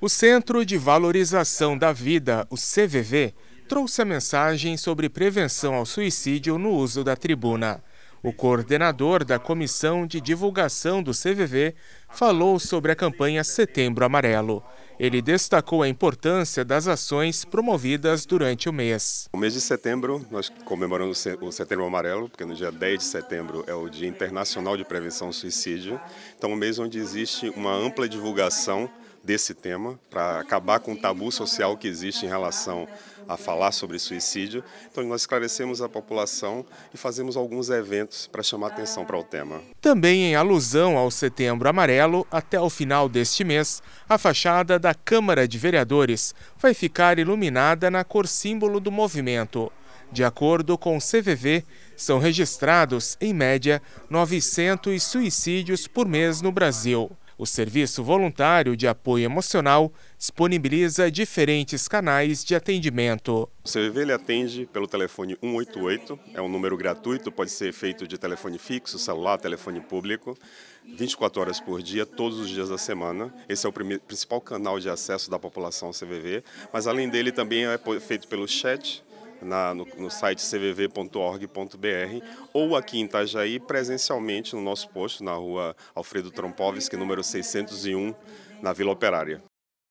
O Centro de Valorização da Vida, o CVV, trouxe a mensagem sobre prevenção ao suicídio no uso da tribuna. O coordenador da Comissão de Divulgação do CVV falou sobre a campanha Setembro Amarelo. Ele destacou a importância das ações promovidas durante o mês. O mês de setembro, nós comemoramos o Setembro Amarelo, porque no dia 10 de setembro é o Dia Internacional de Prevenção ao Suicídio. Então, um mês onde existe uma ampla divulgação desse tema, para acabar com o tabu social que existe em relação a falar sobre suicídio. Então, nós esclarecemos a população e fazemos alguns eventos para chamar atenção para o tema. Também em alusão ao Setembro Amarelo, até o final deste mês, a fachada da Câmara de Vereadores vai ficar iluminada na cor símbolo do movimento. De acordo com o CVV, são registrados, em média, 900 suicídios por mês no Brasil. O Serviço Voluntário de Apoio Emocional disponibiliza diferentes canais de atendimento. O CVV ele atende pelo telefone 188, é um número gratuito, pode ser feito de telefone fixo, celular, telefone público, 24 horas por dia, todos os dias da semana. Esse é o principal canal de acesso da população ao CVV, mas além dele também é feito pelo chat, na, no, no, site cvv.org.br ou aqui em Itajaí presencialmente no nosso posto na rua Alfredo Trompovski, número 601, na Vila Operária.